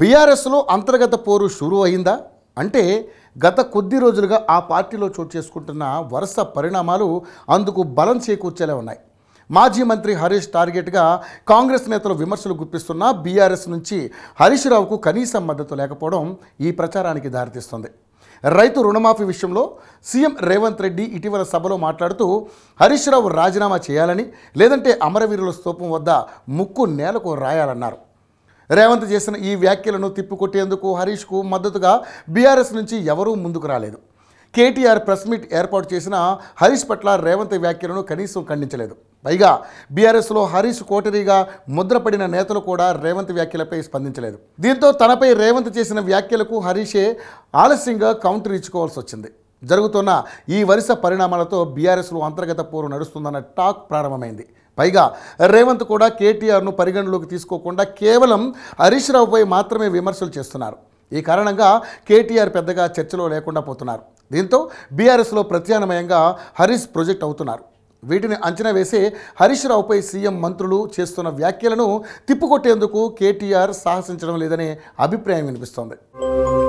బీఆర్ఎస్లో అంతర్గత పోరు షురు అయిందా అంటే గత కొద్ది రోజులుగా ఆ పార్టీలో చోటు చేసుకుంటున్న వరుస పరిణామాలు అందుకు బలం చేకూర్చేలా ఉన్నాయి మాజీ మంత్రి హరీష్ టార్గెట్గా కాంగ్రెస్ నేతలు విమర్శలు గుప్పిస్తున్న బీఆర్ఎస్ నుంచి హరీష్ రావుకు కనీసం మద్దతు లేకపోవడం ఈ ప్రచారానికి దారితీస్తుంది రైతు రుణమాఫీ విషయంలో సీఎం రేవంత్ రెడ్డి ఇటీవల సభలో మాట్లాడుతూ హరీష్ రావు రాజీనామా చేయాలని లేదంటే అమరవీరుల స్తూపం వద్ద ముక్కు నేలకు రాయాలన్నారు రేవంత్ చేసిన ఈ వ్యాఖ్యలను తిప్పికొట్టేందుకు హరీష్కు మద్దతుగా బీఆర్ఎస్ నుంచి ఎవరూ ముందుకు రాలేదు కేటీఆర్ ప్రెస్ మీట్ ఏర్పాటు చేసిన హరీష్ పట్ల రేవంత్ వ్యాఖ్యలను కనీసం ఖండించలేదు పైగా బీఆర్ఎస్లో హరీష్ కోటరీగా ముద్రపడిన నేతలు కూడా రేవంత్ వ్యాఖ్యలపై స్పందించలేదు దీంతో తనపై రేవంత్ చేసిన వ్యాఖ్యలకు హరీషే ఆలస్యంగా కౌంటర్ ఇచ్చుకోవాల్సి వచ్చింది జరుగుతున్న ఈ వరుస పరిణామాలతో బీఆర్ఎస్లో అంతర్గత పోరు నడుస్తుందన్న టాక్ ప్రారంభమైంది పైగా రేవంత్ కూడా కేటీఆర్ను పరిగణలోకి తీసుకోకుండా కేవలం హరీష్ రావుపై మాత్రమే విమర్శలు చేస్తున్నారు ఈ కారణంగా కేటీఆర్ పెద్దగా చర్చలో లేకుండా పోతున్నారు దీంతో బీఆర్ఎస్లో ప్రత్యామ్నాయంగా హరీష్ ప్రొజెక్ట్ అవుతున్నారు వీటిని అంచనా వేసి హరీష్ రావుపై సీఎం మంత్రులు చేస్తున్న వ్యాఖ్యలను తిప్పుకొట్టేందుకు కేటీఆర్ సాహసించడం లేదనే అభిప్రాయం వినిపిస్తోంది